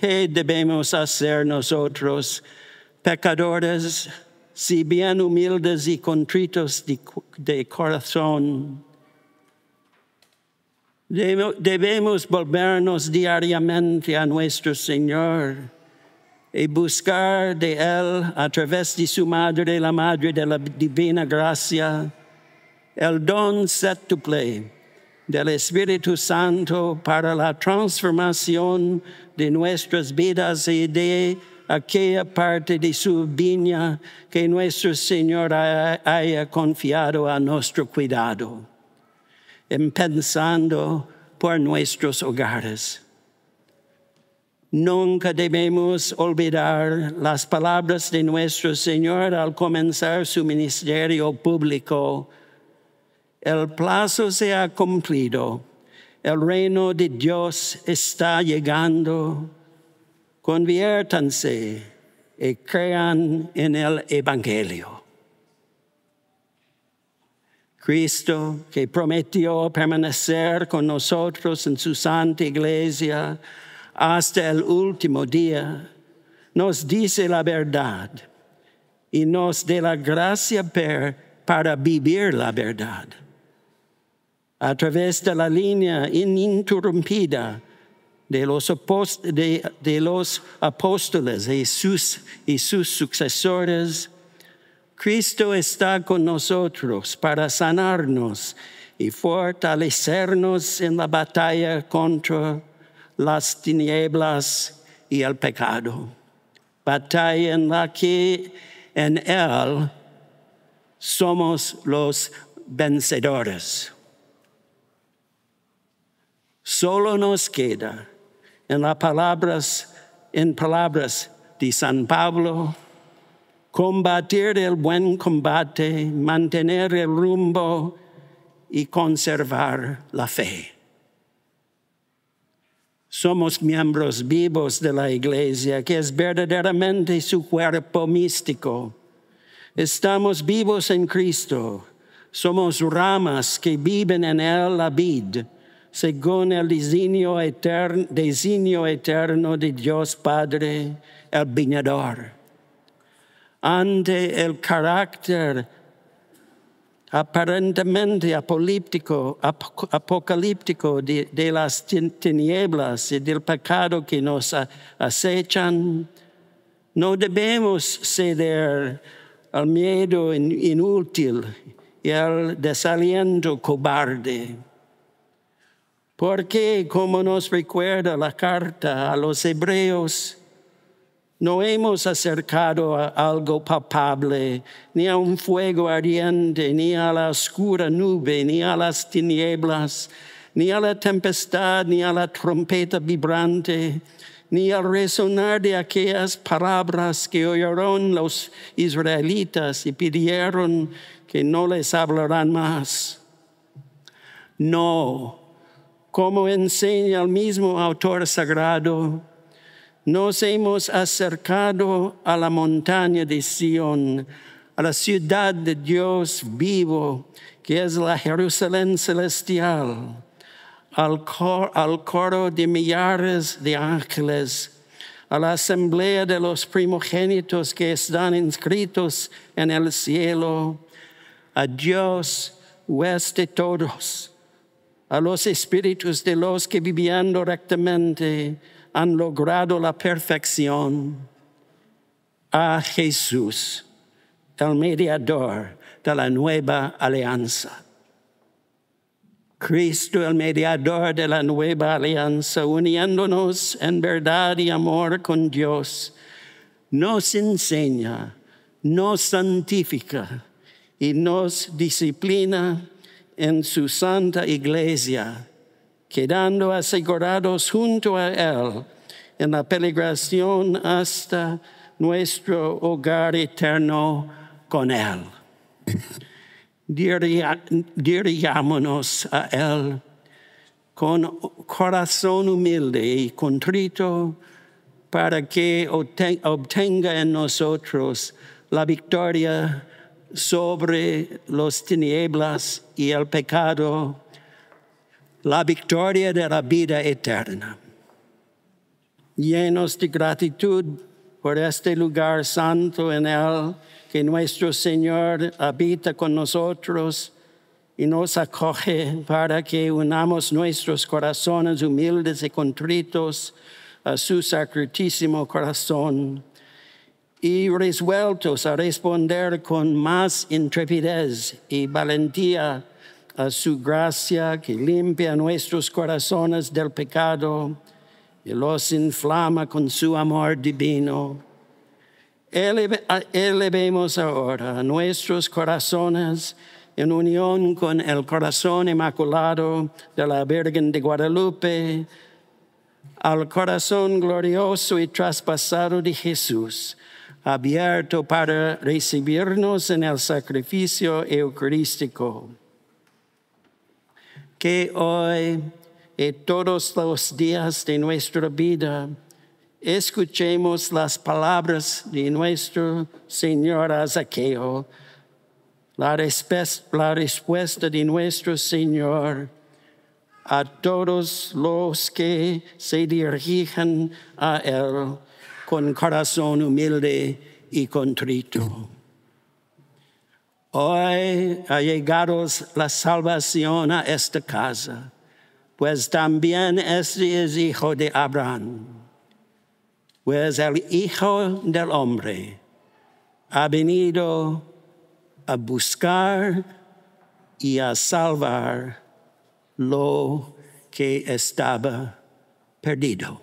debemos hacer nosotros, pecadores, si bien humildes y contritos de, corazón? Debemos volvernos diariamente a nuestro Señor y buscar de Él a través de su Madre, la Madre de la Divina Gracia, el don set to play del Espíritu Santo para la transformación de nuestras vidas y de aquella parte de su viña que nuestro Señor haya confiado a nuestro cuidado, empezando por nuestros hogares. Nunca debemos olvidar las palabras de nuestro Señor al comenzar su ministerio público el plazo se ha cumplido. El reino de Dios está llegando. Conviértanse y crean en el Evangelio. Cristo, que prometió permanecer con nosotros en su santa iglesia hasta el último día, nos dice la verdad y nos dé la gracia para vivir la verdad a través de la línea ininterrumpida de los, apóstoles y y sus sucesores, Cristo está con nosotros para sanarnos y fortalecernos en la batalla contra las tinieblas y el pecado. Batalla en la que en Él somos los vencedores solo nos queda en las palabras, en palabras de San Pablo, combatir el buen combate, mantener el rumbo y conservar la fe. Somos miembros vivos de la iglesia, que es verdaderamente su cuerpo místico. Estamos vivos en Cristo. Somos ramas que viven en Él la vid según el designio eterno, de Dios Padre, el viñador. Ante el carácter aparentemente apocalíptico de, de, las tinieblas y del pecado que nos acechan, no debemos ceder al miedo inútil y al desaliento cobarde porque, como nos recuerda la carta a los hebreos, no hemos acercado a algo palpable, ni a un fuego ardiente, ni a la oscura nube, ni a las tinieblas, ni a la tempestad, ni a la trompeta vibrante, ni al resonar de aquellas palabras que oyeron los israelitas y pidieron que no les hablaran más. No, como enseña el mismo autor sagrado, nos hemos acercado a la montaña de Sion, a la ciudad de Dios vivo, que es la Jerusalén celestial, al coro, de millares de ángeles, a la asamblea de los primogénitos que están inscritos en el cielo, a Dios de todos a los espíritus de los que viviendo rectamente han logrado la perfección, a Jesús, el mediador de la nueva alianza. Cristo, el mediador de la nueva alianza, uniéndonos en verdad y amor con Dios, nos enseña, nos santifica y nos disciplina en su santa iglesia, quedando asegurados junto a Él en la peregrinación hasta nuestro hogar eterno con Él. dirigámonos a Él con corazón humilde y contrito para que obtenga en nosotros la victoria sobre las tinieblas y el pecado, la victoria de la vida eterna. Llenos de gratitud por este lugar santo en el que nuestro Señor habita con nosotros y nos acoge para que unamos nuestros corazones humildes y contritos a su sacratísimo corazón y resueltos a responder con más intrepidez y valentía a su gracia que limpia nuestros corazones del pecado y los inflama con su amor divino. elevemos ahora nuestros corazones en unión con el corazón inmaculado de la Virgen de Guadalupe, al corazón glorioso y traspasado de Jesús, abierto para recibirnos en el sacrificio eucarístico, que hoy y todos los días de nuestra vida escuchemos las palabras de nuestro Señor Azaqueo, la, respuesta de nuestro Señor a todos los que se dirijan a Él con corazón humilde y contrito. Hoy ha llegado la salvación a esta casa, pues también este es hijo de Abraham, pues el Hijo del Hombre ha venido a buscar y a salvar lo que estaba perdido.